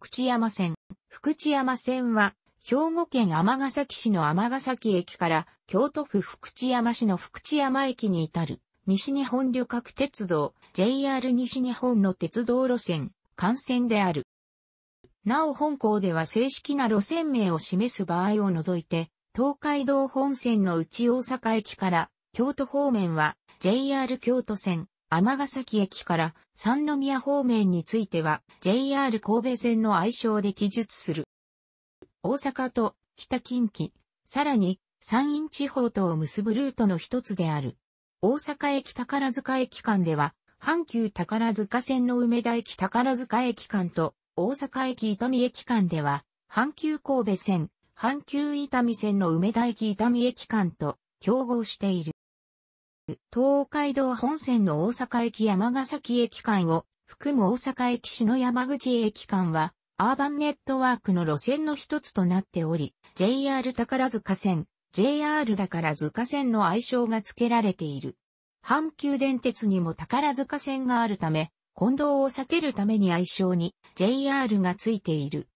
福知山線。福知山線は、兵庫県尼崎市の尼崎駅から京都府福知山市の福知山駅に至る西日本旅客鉄道 JR 西日本の鉄道路線、幹線である。なお本校では正式な路線名を示す場合を除いて、東海道本線の内大阪駅から京都方面は JR 京都線、尼崎駅から三宮方面については JR 神戸線の愛称で記述する。大阪と北近畿、さらに山陰地方とを結ぶルートの一つである。大阪駅宝塚駅間では、阪急宝塚線の梅田駅宝塚駅間と大阪駅伊丹駅間では、阪急神戸線、阪急伊丹線の梅田駅伊丹駅間と競合している。東海道本線の大阪駅山ヶ崎駅間を含む大阪駅市の山口駅間は、アーバンネットワークの路線の一つとなっており、JR 宝塚線、JR だから塚線の愛称が付けられている。阪急電鉄にも宝塚線があるため、混同を避けるために愛称に JR が付いている。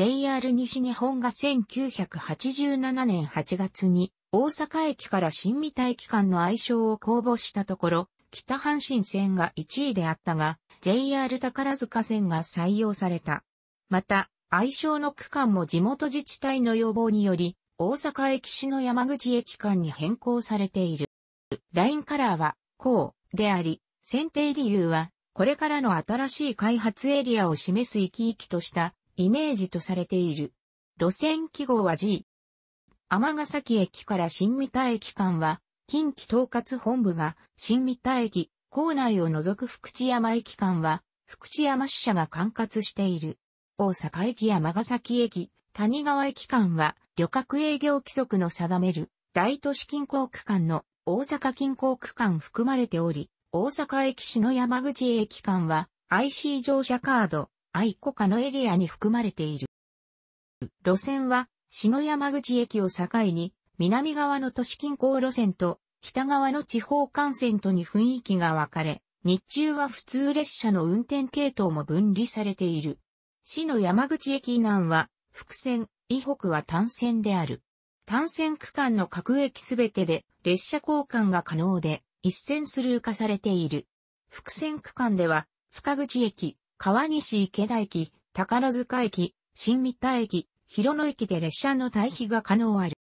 JR 西日本が1987年8月に大阪駅から新三田駅間の愛称を公募したところ、北阪神線が1位であったが、JR 宝塚線が採用された。また、愛称の区間も地元自治体の要望により、大阪駅市の山口駅間に変更されている。ラインカラーは、こう、であり、選定理由は、これからの新しい開発エリアを示す生き生きとしたイメージとされている。路線記号は G。天崎駅から新三田駅間は、近畿統括本部が新三田駅、構内を除く福知山駅間は、福知山支社が管轄している。大阪駅や尼崎駅、谷川駅間は、旅客営業規則の定める、大都市近郊区間の大阪近郊区間含まれており、大阪駅市の山口駅間は、IC 乗車カード、愛子下のエリアに含まれている。路線は、篠山口駅を境に、南側の都市近郊路線と、北側の地方幹線とに雰囲気が分かれ、日中は普通列車の運転系統も分離されている。市の山口駅南は、伏線、以北は単線である。単線区間の各駅すべてで列車交換が可能で、一線スルー化されている。伏線区間では、塚口駅、川西池田駅、宝塚駅、新三田駅、広野駅で列車の退避が可能ある。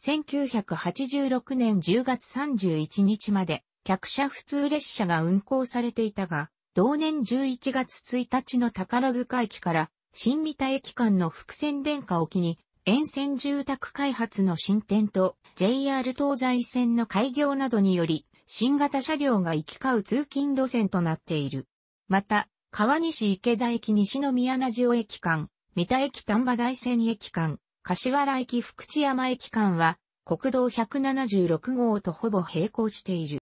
1986年10月31日まで、客車普通列車が運行されていたが、同年11月1日の宝塚駅から新三田駅間の伏線電化を機に、沿線住宅開発の進展と JR 東西線の開業などにより、新型車両が行き交う通勤路線となっている。また、川西池田駅西宮名城駅間、三田駅丹波大仙駅間、柏原駅福知山駅間は、国道176号とほぼ並行している。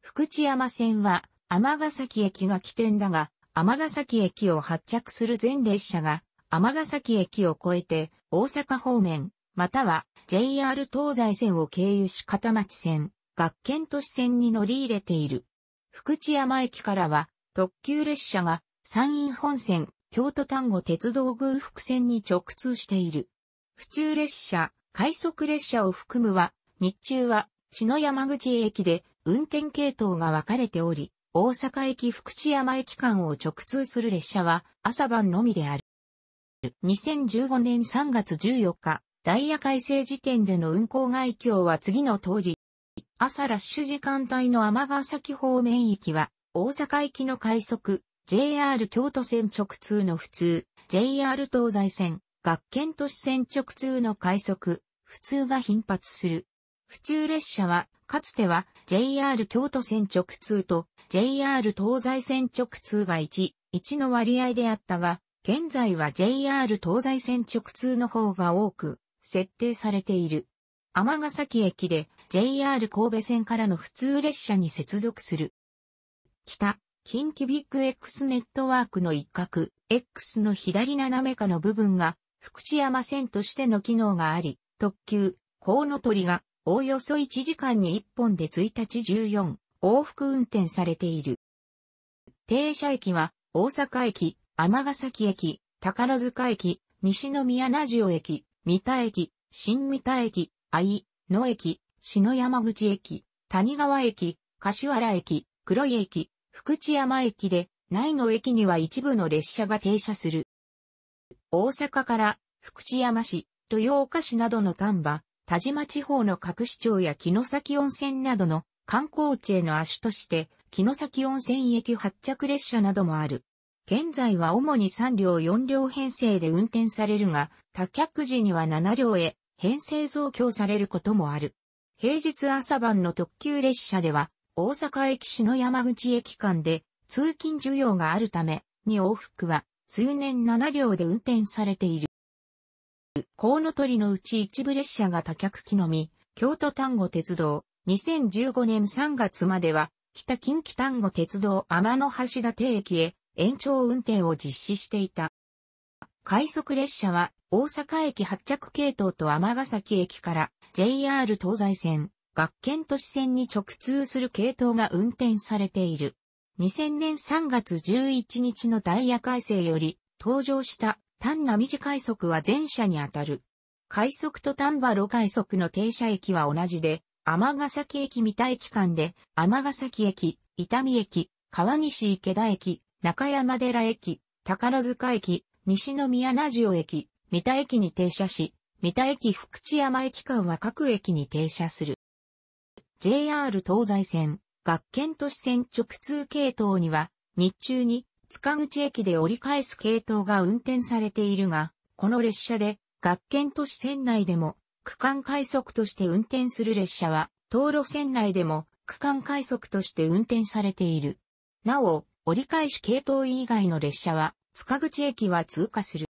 福知山線は、尼崎駅が起点だが、尼崎駅を発着する全列車が、尼崎駅を越えて、大阪方面、または JR 東西線を経由し片町線、学研都市線に乗り入れている。福知山駅からは、特急列車が山陰本線、京都丹後鉄道偶福線に直通している。普通列車、快速列車を含むは、日中は、篠山口駅で運転系統が分かれており、大阪駅福知山駅間を直通する列車は朝晩のみである。2015年3月14日、ダイヤ改正時点での運行外況は次の通り。朝ラッシュ時間帯の天ヶ崎方面きは、大阪行きの快速、JR 京都線直通の普通、JR 東西線、学研都市線直通の快速、普通が頻発する。普通列車は、かつては JR 京都線直通と JR 東西線直通が1、1の割合であったが、現在は JR 東西線直通の方が多く、設定されている。天ヶ崎駅で JR 神戸線からの普通列車に接続する。北、近畿ビッグ X ネットワークの一角、X の左斜め下の部分が、福知山線としての機能があり、特急、コウノトリが、おおよそ1時間に1本で1日14、往復運転されている。停車駅は、大阪駅、尼崎駅、宝塚駅、西宮名城駅、三田駅、新三田駅、愛、野駅、篠山口駅、谷川駅、柏原駅、黒井駅、福知山駅で、内の駅には一部の列車が停車する。大阪から福知山市、豊岡市などの丹波、田島地方の各市町や木崎温泉などの観光地への足として、木崎温泉駅発着列車などもある。現在は主に3両4両編成で運転されるが、多客時には7両へ編成増強されることもある。平日朝晩の特急列車では、大阪駅市の山口駅間で通勤需要があるため、に往復は通年7両で運転されている。コウノトリのうち一部列車が多客機のみ、京都丹後鉄道、2015年3月までは、北近畿丹後鉄道天の橋立駅へ延長運転を実施していた。快速列車は大阪駅発着系統と天ヶ崎駅から JR 東西線、学研都市線に直通する系統が運転されている。2000年3月11日のダイヤ改正より登場した単な短快速は全車にあたる。快速と丹波路快速の停車駅は同じで、天ヶ崎駅三田駅間で、天ヶ崎駅、伊丹駅、川西池田駅、中山寺駅、宝塚駅、西宮ジオ駅、三田駅に停車し、三田駅福知山駅間は各駅に停車する。JR 東西線、学研都市線直通系統には、日中に塚口駅で折り返す系統が運転されているが、この列車で学研都市線内でも区間快速として運転する列車は、道路線内でも区間快速として運転されている。なお、折り返し系統以外の列車は、塚口駅は通過する。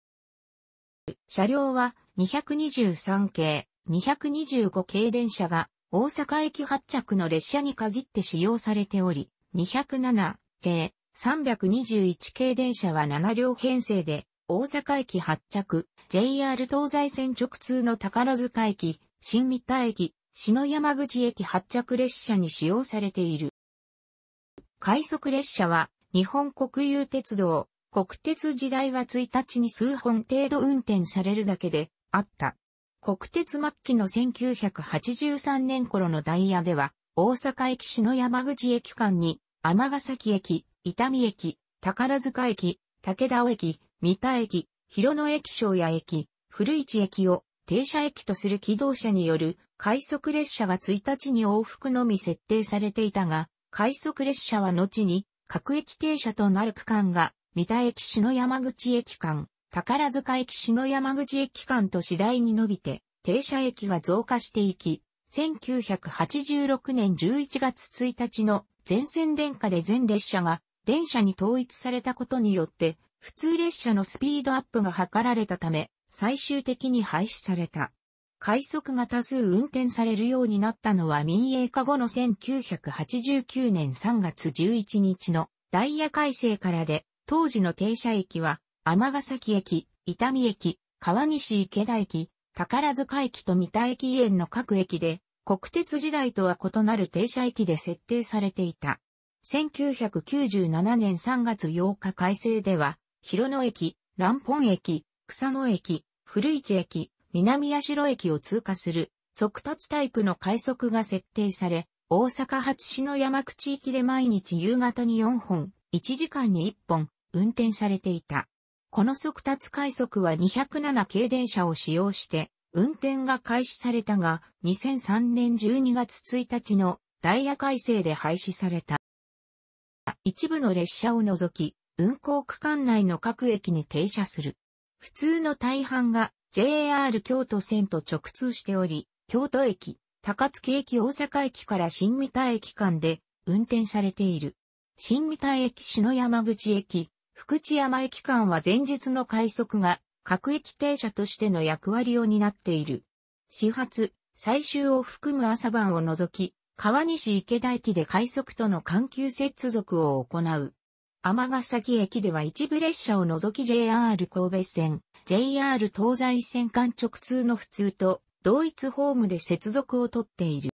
車両は223系、225系電車が大阪駅発着の列車に限って使用されており、207系、321系電車は7両編成で、大阪駅発着、JR 東西線直通の宝塚駅、新三田駅、篠山口駅発着列車に使用されている。快速列車は、日本国有鉄道、国鉄時代は1日に数本程度運転されるだけであった。国鉄末期の1983年頃のダイヤでは、大阪駅市の山口駅間に、ヶ崎駅、伊丹駅、宝塚駅、武田尾駅、三田駅、広野駅小屋駅、古市駅を停車駅とする機動車による快速列車が1日に往復のみ設定されていたが、快速列車は後に各駅停車となる区間が三田駅市の山口駅間、宝塚駅篠山口駅間と次第に伸びて、停車駅が増加していき、1986年11月1日の全線電化で全列車が電車に統一されたことによって、普通列車のスピードアップが図られたため、最終的に廃止された。快速が多数運転されるようになったのは民営化後の1989年3月11日のダイヤ改正からで、当時の停車駅はヶ崎駅、伊丹駅、川西池田駅、宝塚駅と三田駅園の各駅で、国鉄時代とは異なる停車駅で設定されていた。1997年3月8日改正では、広野駅、蘭本駅、草野駅、古市駅、南八代駅を通過する速達タイプの快速が設定され、大阪八市の山口行きで毎日夕方に4本、1時間に1本運転されていた。この速達快速は207系電車を使用して、運転が開始されたが、2003年12月1日のダイヤ改正で廃止された。一部の列車を除き、運行区間内の各駅に停車する。普通の大半が JR 京都線と直通しており、京都駅、高槻駅大阪駅から新三田駅間で運転されている。新三田駅篠山口駅、福知山駅間は前日の快速が各駅停車としての役割を担っている。始発、最終を含む朝晩を除き、川西池田駅で快速との環球接続を行う。天崎駅では一部列車を除き JR 神戸線、JR 東西線間直通の普通と同一ホームで接続を取っている。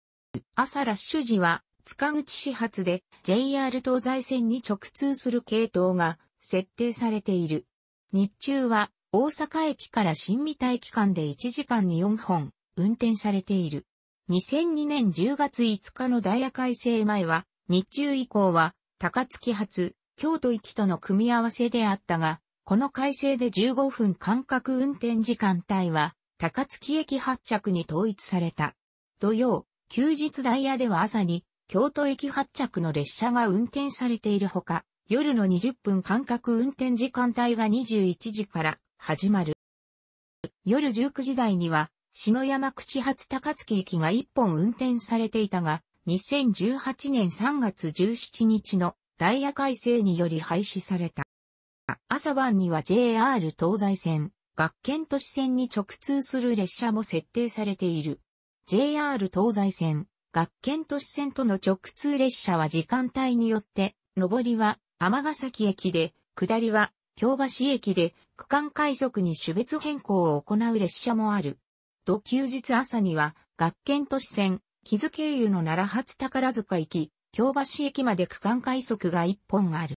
朝ラッシュ時は塚口始発で JR 東西線に直通する系統が設定されている。日中は大阪駅から新三田駅間で1時間に4本運転されている。2002年10月5日のダイヤ改正前は日中以降は高槻発京都行きとの組み合わせであったが、この改正で15分間隔運転時間帯は高槻駅発着に統一された。土曜、休日ダイヤでは朝に京都駅発着の列車が運転されているほか、夜の20分間隔運転時間帯が21時から始まる。夜19時台には、篠山口発高槻駅が1本運転されていたが、2018年3月17日のダイヤ改正により廃止された。朝晩には JR 東西線、学研都市線に直通する列車も設定されている。JR 東西線、学研都市線との直通列車は時間帯によって、上りは尼崎駅で、下りは、京橋駅で、区間快速に種別変更を行う列車もある。土休日朝には、学研都市線、木津経由の奈良発宝塚駅、京橋駅まで区間快速が1本ある。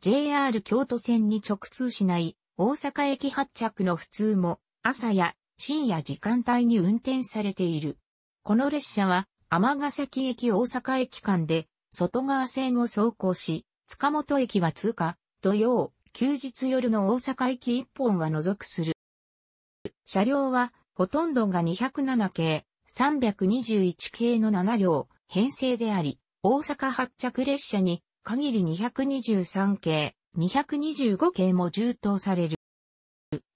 JR 京都線に直通しない大阪駅発着の普通も朝や深夜時間帯に運転されている。この列車は尼崎駅大阪駅間で外側線を走行し、塚本駅は通過、土曜、休日夜の大阪駅一本は除くする。車両は、ほとんどが207系、321系の7両、編成であり、大阪発着列車に、限り223系、225系も充当される。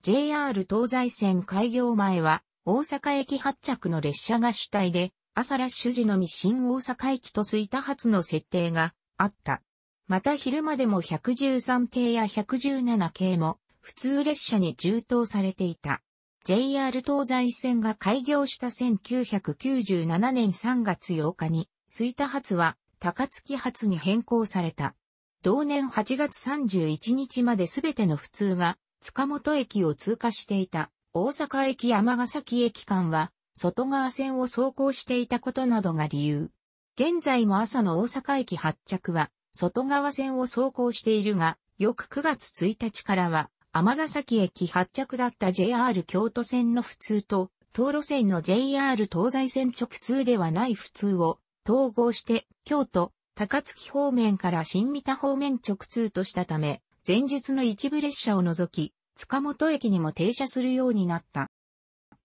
JR 東西線開業前は、大阪駅発着の列車が主体で、朝ラッシュ時のみ新大阪駅と吹田発の設定があった。また昼間でも113系や117系も普通列車に充当されていた。JR 東西線が開業した1997年3月8日に、吹田発は高槻発に変更された。同年8月31日まで全ての普通が塚本駅を通過していた大阪駅山ヶ崎駅間は外側線を走行していたことなどが理由。現在も朝の大阪駅発着は外側線を走行しているが、翌9月1日からは、尼崎駅発着だった JR 京都線の普通と、東路線の JR 東西線直通ではない普通を統合して、京都、高槻方面から新三田方面直通としたため、前述の一部列車を除き、塚本駅にも停車するようになった。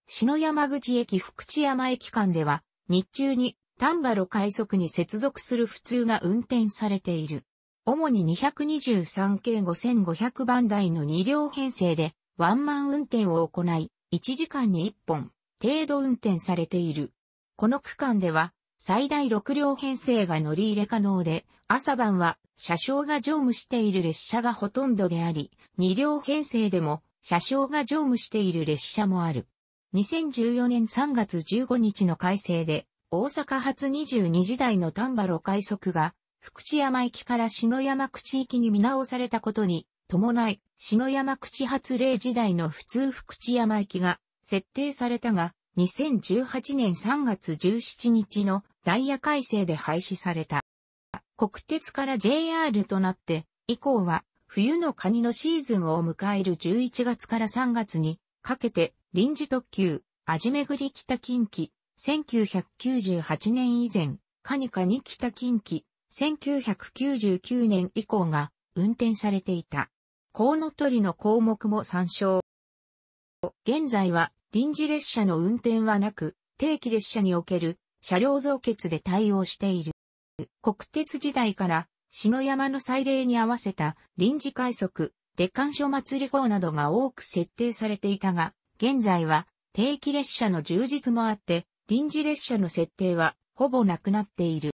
篠山口駅福知山駅間では、日中にタンバロ快速に接続する普通が運転されている。主に223系5500番台の2両編成でワンマン運転を行い、1時間に1本程度運転されている。この区間では最大6両編成が乗り入れ可能で、朝晩は車掌が乗務している列車がほとんどであり、2両編成でも車掌が乗務している列車もある。2014年3月15日の改正で、大阪発22時台の丹波路快速が、福知山駅から篠山口駅に見直されたことに、伴い、篠山口発令時代の普通福知山駅が設定されたが、2018年3月17日のダイヤ改正で廃止された。国鉄から JR となって、以降は冬のカニのシーズンを迎える11月から3月にかけて臨時特急、味巡り北近畿、1998年以前、カニカに北近畿、1999年以降が運転されていた。コウノトリの項目も参照。現在は臨時列車の運転はなく、定期列車における車両増結で対応している。国鉄時代から篠山の祭礼に合わせた臨時快速、出干所祭り号などが多く設定されていたが、現在は定期列車の充実もあって、臨時列車の設定はほぼなくなっている。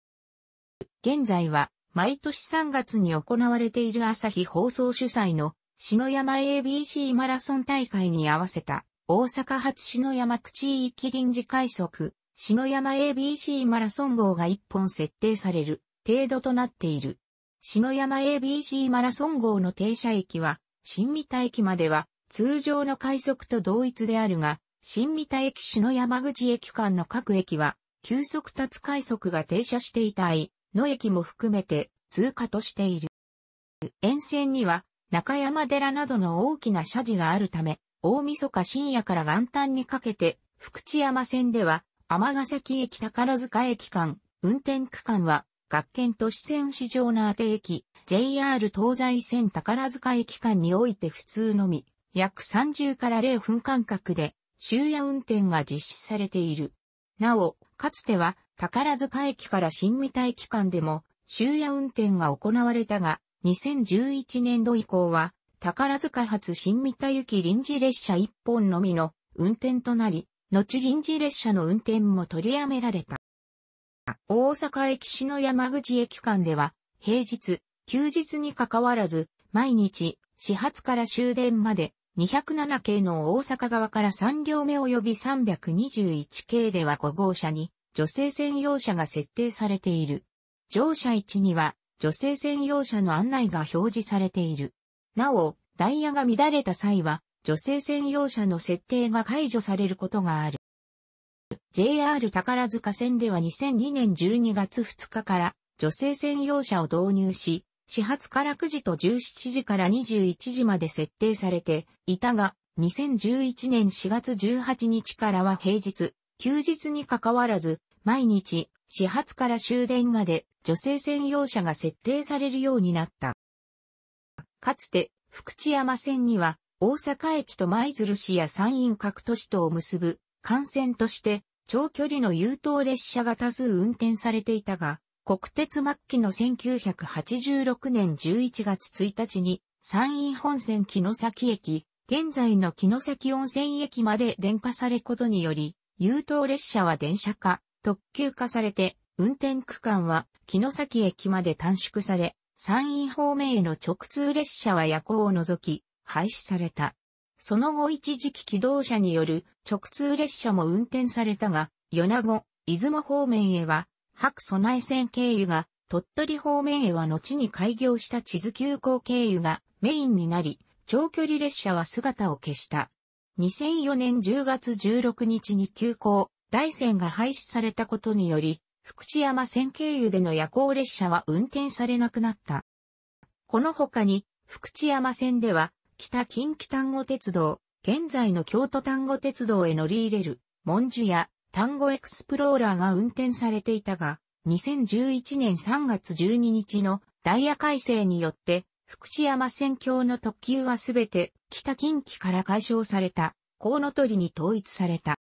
現在は毎年3月に行われている朝日放送主催の篠山 ABC マラソン大会に合わせた大阪発篠山口き臨時快速篠山 ABC マラソン号が1本設定される程度となっている。篠山 ABC マラソン号の停車駅は新三田駅までは通常の快速と同一であるが、新三田駅篠山口駅間の各駅は、急速立つ快速が停車していたい、の駅も含めて通過としている。沿線には、中山寺などの大きな社寺があるため、大晦日深夜から元旦にかけて、福知山線では、天崎駅宝塚駅間、運転区間は、学研都市線市場の宛て駅、JR 東西線宝塚駅間において普通のみ、約30から0分間隔で終夜運転が実施されている。なお、かつては宝塚駅から新三田駅間でも終夜運転が行われたが、2011年度以降は宝塚発新三田行き臨時列車1本のみの運転となり、後臨時列車の運転も取りやめられた。大阪駅篠山口駅間では、平日、休日にかかわらず、毎日、始発から終電まで、207系の大阪側から3両目及び321系では5号車に女性専用車が設定されている。乗車位置には女性専用車の案内が表示されている。なお、ダイヤが乱れた際は女性専用車の設定が解除されることがある。JR 宝塚線では2002年12月2日から女性専用車を導入し、始発から9時と17時から21時まで設定されていたが、2011年4月18日からは平日、休日にかかわらず、毎日、始発から終電まで女性専用車が設定されるようになった。かつて、福知山線には、大阪駅と舞鶴市や山陰各都市とを結ぶ、幹線として、長距離の優等列車が多数運転されていたが、国鉄末期の1986年11月1日に、山陰本線木の崎駅、現在の木の崎温泉駅まで電化されことにより、優等列車は電車化、特急化されて、運転区間は木の崎駅まで短縮され、山陰方面への直通列車は夜行を除き、廃止された。その後一時期機動車による直通列車も運転されたが、米子、出雲方面へは白蘇内線経由が鳥取方面へは後に開業した地図急行経由がメインになり、長距離列車は姿を消した。2004年10月16日に急行、大線が廃止されたことにより、福知山線経由での夜行列車は運転されなくなった。この他に、福知山線では、北近畿丹後鉄道、現在の京都丹後鉄道へ乗り入れる、文殊や単語エクスプローラーが運転されていたが、2011年3月12日のダイヤ改正によって、福知山線橋の特急はすべて北近畿から解消された、コウノトリに統一された。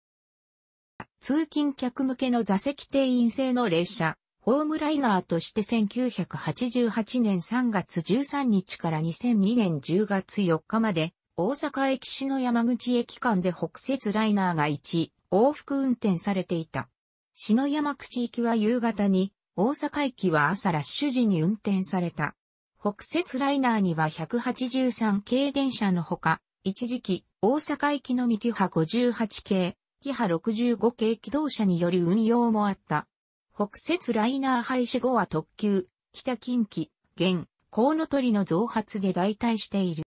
通勤客向けの座席定員制の列車、ホームライナーとして1988年3月13日から2002年10月4日まで、大阪駅市の山口駅間で北節ライナーが1、往復運転されていた。篠山口行きは夕方に、大阪行きは朝ラッシュ時に運転された。北雪ライナーには183系電車のほか、一時期、大阪行きのみキハ58系、キハ65系機動車による運用もあった。北雪ライナー廃止後は特急、北近畿、現、コウノトリの増発で代替している。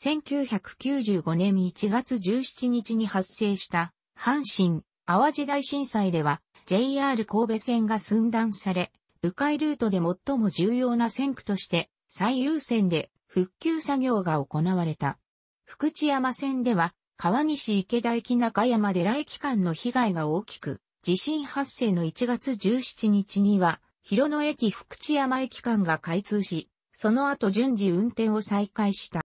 1995年1月17日に発生した阪神、淡路大震災では JR 神戸線が寸断され、迂回ルートで最も重要な線区として最優先で復旧作業が行われた。福知山線では川西池田駅中山寺駅間の被害が大きく、地震発生の1月17日には、広野駅福知山駅間が開通し、その後順次運転を再開した。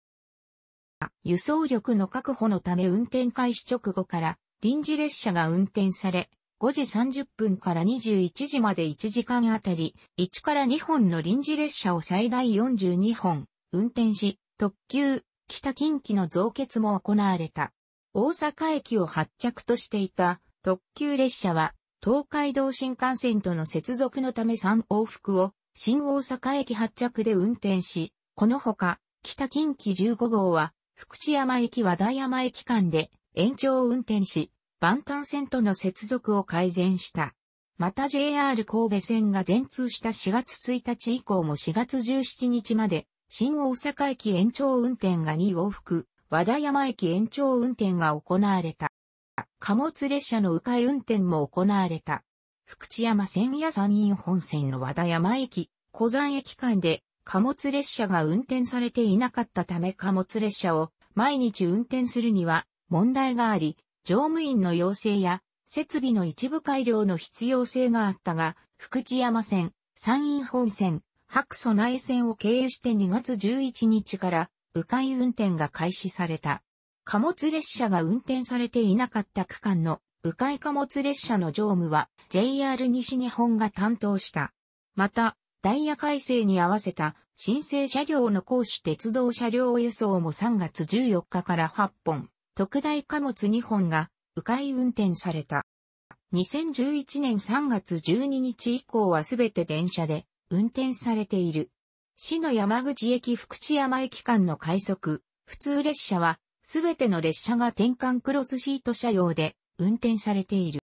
輸送力の確保のため運転開始直後から臨時列車が運転され、5時30分から21時まで1時間あたり、1から2本の臨時列車を最大42本、運転し、特急、北近畿の増結も行われた。大阪駅を発着としていた特急列車は、東海道新幹線との接続のため3往復を新大阪駅発着で運転し、このほか、北近畿15号は、福知山駅和田山駅間で延長運転し、万端線との接続を改善した。また JR 神戸線が全通した4月1日以降も4月17日まで、新大阪駅延長運転が2往復、和田山駅延長運転が行われた。貨物列車の迂回運転も行われた。福知山線や山陰本線の和田山駅、小山駅間で貨物列車が運転されていなかったため貨物列車を毎日運転するには問題があり、乗務員の要請や設備の一部改良の必要性があったが、福知山線、山陰本線、白蘇内線を経由して2月11日から迂回運転が開始された。貨物列車が運転されていなかった区間の迂回貨物列車の乗務は JR 西日本が担当した。また、ダイヤ改正に合わせた申請車両の公主鉄道車両輸送も3月14日から8本。特大貨物2本が迂回運転された。2011年3月12日以降はすべて電車で運転されている。市の山口駅福知山駅間の快速、普通列車はすべての列車が転換クロスシート車両で運転されている。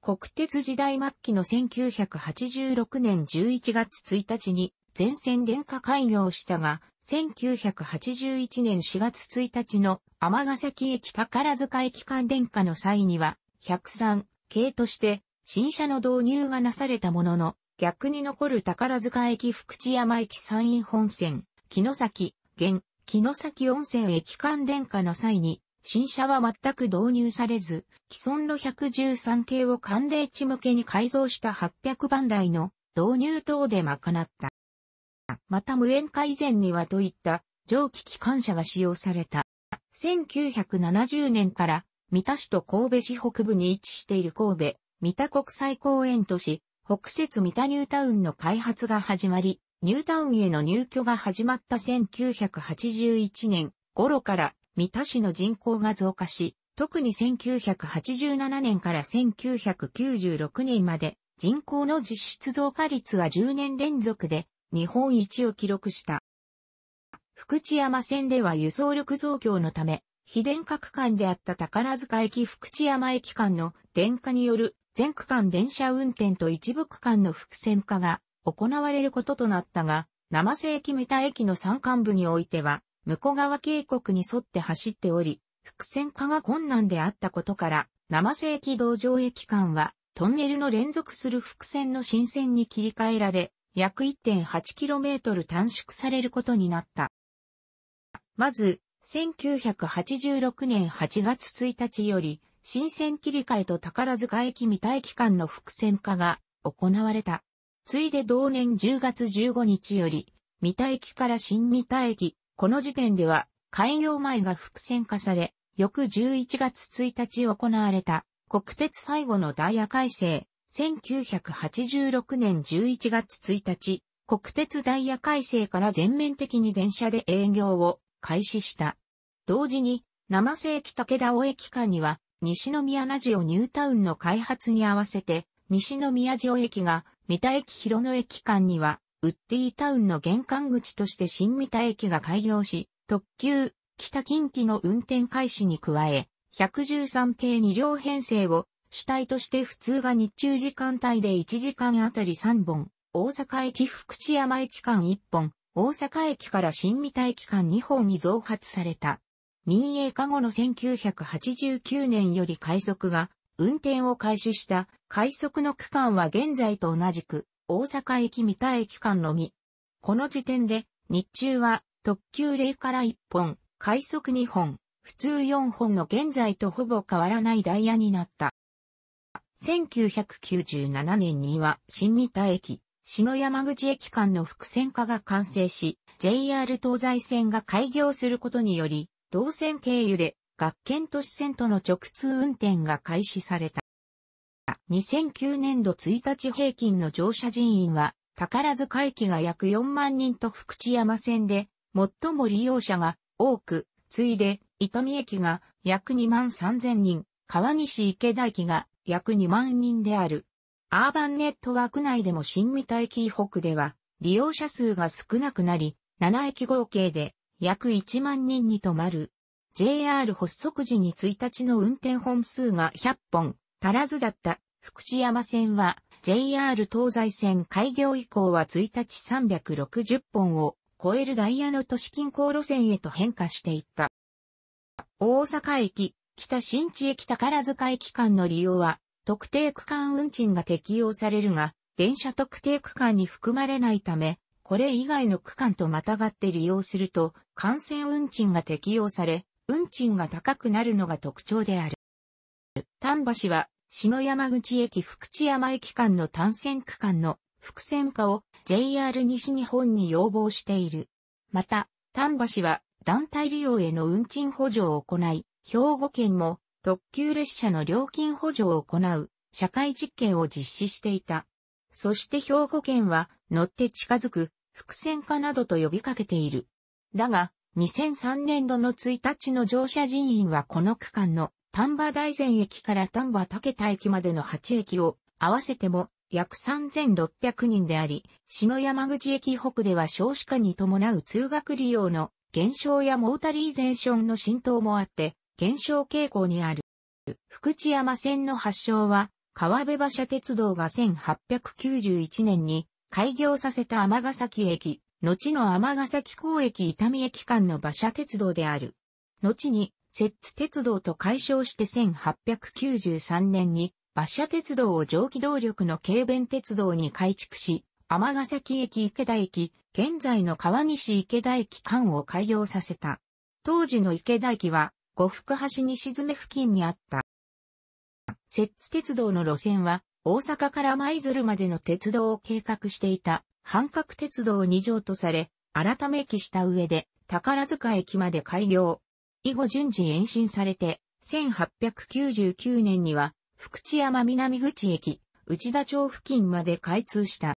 国鉄時代末期の1986年11月1日に全線電化開業したが、1981年4月1日の尼崎駅宝塚駅間電化の際には、103系として新車の導入がなされたものの、逆に残る宝塚駅福知山駅山陰本線、木崎、現、木崎温泉駅間電化の際に、新車は全く導入されず、既存の113系を寒冷地向けに改造した800番台の導入等で賄った。また無縁化以前にはといった蒸気機関車が使用された。1970年から三田市と神戸市北部に位置している神戸、三田国際公園都市、北設三田ニュータウンの開発が始まり、ニュータウンへの入居が始まった1981年頃から三田市の人口が増加し、特に1987年から1996年まで人口の実質増加率は10年連続で日本一を記録した。福知山線では輸送力増強のため、非電化区間であった宝塚駅福知山駅間の電化による全区間電車運転と一部区間の伏線化が行われることとなったが、生瀬駅三田駅の山間部においては、向川渓谷に沿って走っており、伏線化が困難であったことから、生瀬駅道場駅間はトンネルの連続する伏線の新線に切り替えられ、約 1.8km 短縮されることになった。まず、1986年8月1日より、新線切り替えと宝塚駅未待機間の伏線化が行われた。ついで同年10月15日より、三田駅から新三田駅、この時点では、開業前が伏線化され、翌11月1日行われた、国鉄最後のダイヤ改正、1986年11月1日、国鉄ダイヤ改正から全面的に電車で営業を開始した。同時に、生瀬駅武田尾駅間には、西宮ラジオニュータウンの開発に合わせて、西宮城駅が、三田駅広野駅間には、ウッディタウンの玄関口として新三田駅が開業し、特急、北近畿の運転開始に加え、113系2両編成を主体として普通が日中時間帯で1時間あたり3本、大阪駅福知山駅間1本、大阪駅から新三田駅間2本に増発された。民営化後の1989年より快速が運転を開始した快速の区間は現在と同じく大阪駅三田駅間のみ。この時点で日中は特急0から1本、快速2本、普通4本の現在とほぼ変わらないダイヤになった。1997年には新三田駅、篠山口駅間の複線化が完成し、JR 東西線が開業することにより、同線経由で、学研都市線との直通運転が開始された。2009年度1日平均の乗車人員は、宝塚駅が約4万人と福知山線で、最も利用者が多く、次いで、伊丹駅が約2万3000人、川西池田駅が約2万人である。アーバンネットワーク内でも新三田駅北では利用者数が少なくなり、7駅合計で約1万人に止まる。JR 発足時に1日の運転本数が100本足らずだった福知山線は JR 東西線開業以降は1日360本を超えるダイヤの都市近郊路線へと変化していった。大阪駅、北新地駅宝塚駅間の利用は、特定区間運賃が適用されるが、電車特定区間に含まれないため、これ以外の区間とまたがって利用すると、幹線運賃が適用され、運賃が高くなるのが特徴である。丹橋は、篠山口駅福知山駅間の単線区間の伏線化を JR 西日本に要望している。また、丹橋は団体利用への運賃補助を行い、兵庫県も特急列車の料金補助を行う社会実験を実施していた。そして兵庫県は乗って近づく伏線化などと呼びかけている。だが、2003年度の1日の乗車人員はこの区間の丹波大前駅から丹波竹田駅までの8駅を合わせても約3600人であり、篠山口駅北では少子化に伴う通学利用の減少やモータリーゼーションの浸透もあって、減少傾向にある。福知山線の発祥は、川辺馬車鉄道が1891年に開業させた尼崎駅、後の尼崎港駅伊丹駅間の馬車鉄道である。後に、摂津鉄道と解消して1893年に馬車鉄道を蒸気動力の軽便鉄道に改築し、尼崎駅池田駅、現在の川西池田駅間を開業させた。当時の池田駅は五福橋西詰付近にあった。摂津鉄道の路線は、大阪から舞鶴までの鉄道を計画していた、半角鉄道2条とされ、改め期した上で、宝塚駅まで開業。以後順次延伸されて、1899年には、福知山南口駅、内田町付近まで開通した。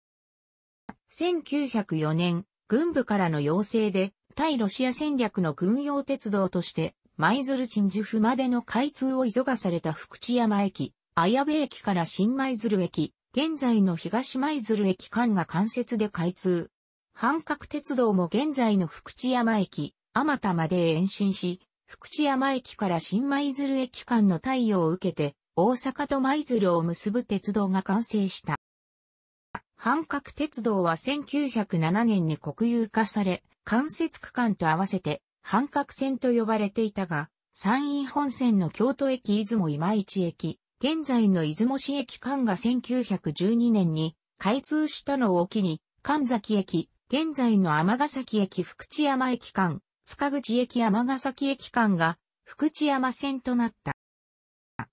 1904年、軍部からの要請で、対ロシア戦略の軍用鉄道として、舞鶴鎮守府までの開通を急がされた福知山駅、綾部駅から新舞鶴駅、現在の東舞鶴駅間が間接で開通。半角鉄道も現在の福知山駅、天田まで延伸し、福知山駅から新舞鶴駅間の対応を受けて、大阪と舞鶴を結ぶ鉄道が完成した。半角鉄道は1907年に国有化され、関節区間と合わせて半角線と呼ばれていたが、山陰本線の京都駅出雲今市駅、現在の出雲市駅間が1912年に開通したのを機に、神崎駅、現在の尼崎駅福知山駅間、塚口駅尼崎駅間が福知山線となった。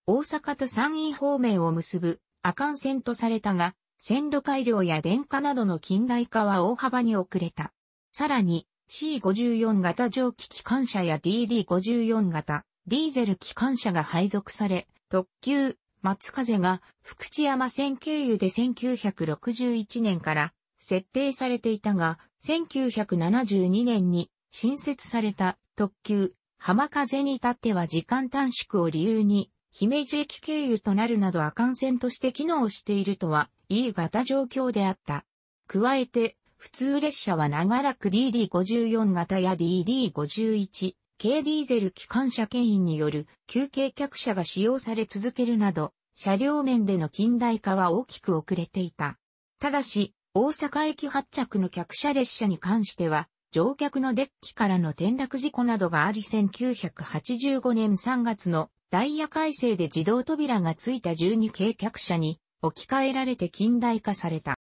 大阪と山陰方面を結ぶ阿寒線とされたが、線路改良や電化などの近代化は大幅に遅れた。さらに、C54 型蒸気機関車や DD54 型、ディーゼル機関車が配属され、特急、松風が福知山線経由で1961年から設定されていたが、1972年に新設された特急、浜風に至っては時間短縮を理由に、姫路駅経由となるなど阿寒線として機能しているとは、いい型状況であった。加えて、普通列車は長らく DD54 型や DD51 軽ディーゼル機関車牽引による休憩客車が使用され続けるなど、車両面での近代化は大きく遅れていた。ただし、大阪駅発着の客車列車に関しては、乗客のデッキからの転落事故などがあり1985年3月のダイヤ改正で自動扉がついた12系客車に置き換えられて近代化された。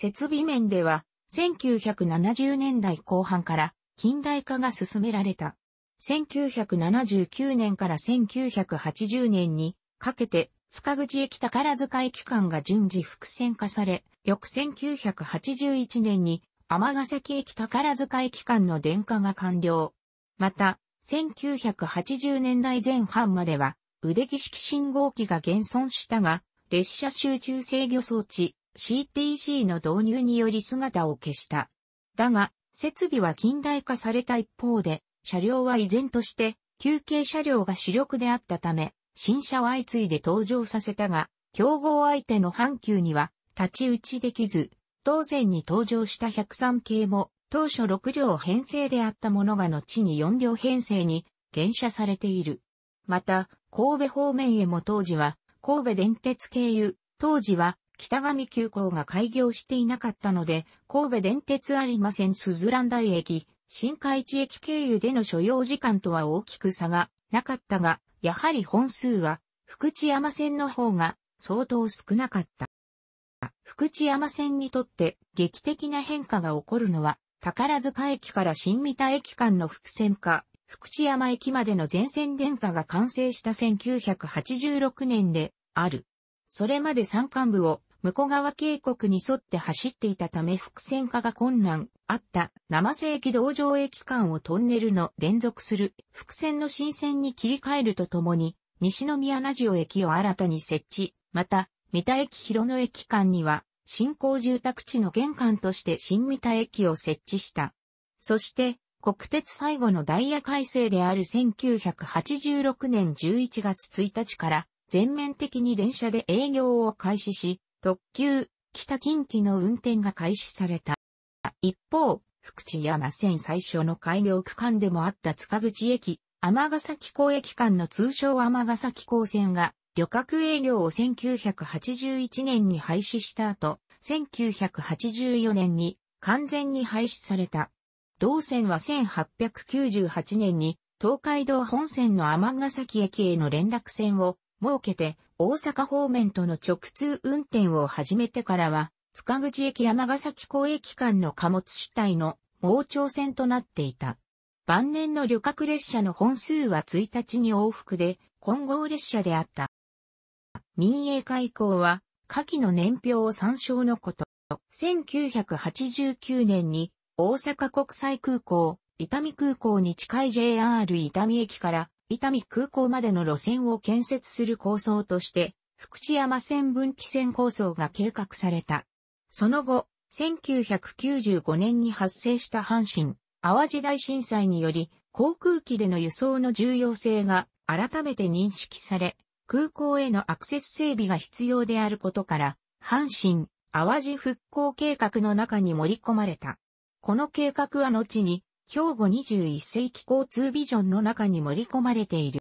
設備面では、1970年代後半から近代化が進められた。1979年から1980年にかけて、塚口駅宝塚駅間が順次複線化され、翌1981年に天ヶ崎駅宝塚駅間の電化が完了。また、1980年代前半までは、腕木式信号機が現存したが、列車集中制御装置、CTC の導入により姿を消した。だが、設備は近代化された一方で、車両は依然として休憩車両が主力であったため、新車を相次いで登場させたが、競合相手の阪急には立ち打ちできず、当然に登場した103系も当初6両編成であったものが後に4両編成に減車されている。また、神戸方面へも当時は、神戸電鉄経由、当時は北上急行が開業していなかったので、神戸電鉄有馬線鈴蘭台駅、新海地駅経由での所要時間とは大きく差がなかったが、やはり本数は福知山線の方が相当少なかった。福知山線にとって劇的な変化が起こるのは、宝塚駅から新三田駅間の伏線化、福知山駅までの全線電化が完成した1986年である。それまで山間部を向川渓谷に沿って走っていたため伏線化が困難、あった、生瀬駅道場駅間をトンネルの連続する伏線の新線に切り替えるとともに、西宮ラジオ駅を新たに設置、また、三田駅広野駅間には、新興住宅地の玄関として新三田駅を設置した。そして、国鉄最後のダイヤ改正である1986年11月1日から全面的に電車で営業を開始し、特急、北近畿の運転が開始された。一方、福知山線最初の改良区間でもあった塚口駅、天ヶ崎港駅間の通称天ヶ崎港線が、旅客営業を1981年に廃止した後、1984年に完全に廃止された。同線は1898年に東海道本線の天ヶ崎駅への連絡線を設けて大阪方面との直通運転を始めてからは、塚口駅山ヶ崎港駅間の貨物主体の盲腸線となっていた。晩年の旅客列車の本数は1日に往復で混合列車であった。民営化以降は、下記の年表を参照のこと。1989年に大阪国際空港、伊丹空港に近い JR 伊丹駅から伊丹空港までの路線を建設する構想として、福知山線分岐線構想が計画された。その後、1995年に発生した阪神、淡路大震災により、航空機での輸送の重要性が改めて認識され、空港へのアクセス整備が必要であることから、阪神、淡路復興計画の中に盛り込まれた。この計画は後に、兵庫21世紀交通ビジョンの中に盛り込まれている。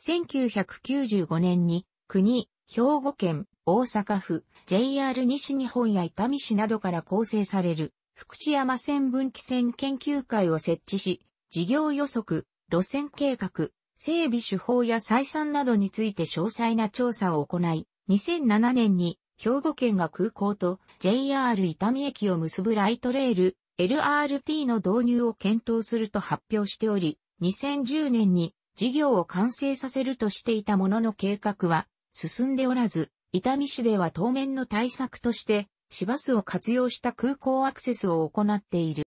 1995年に国、兵庫県、大阪府、JR 西日本や伊丹市などから構成される福知山線分岐線研究会を設置し、事業予測、路線計画、整備手法や採算などについて詳細な調査を行い、2007年に兵庫県が空港と JR 伊丹駅を結ぶライトレール LRT の導入を検討すると発表しており、2010年に事業を完成させるとしていたものの計画は進んでおらず、伊丹市では当面の対策として、市バスを活用した空港アクセスを行っている。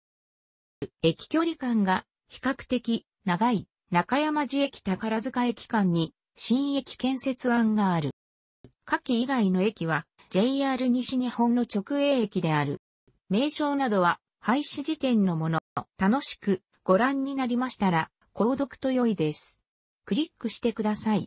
駅距離間が比較的長い中山寺駅宝塚駅間に新駅建設案がある。下記以外の駅は JR 西日本の直営駅である。名称などは廃止時点のもの、楽しくご覧になりましたら、購読と良いです。クリックしてください。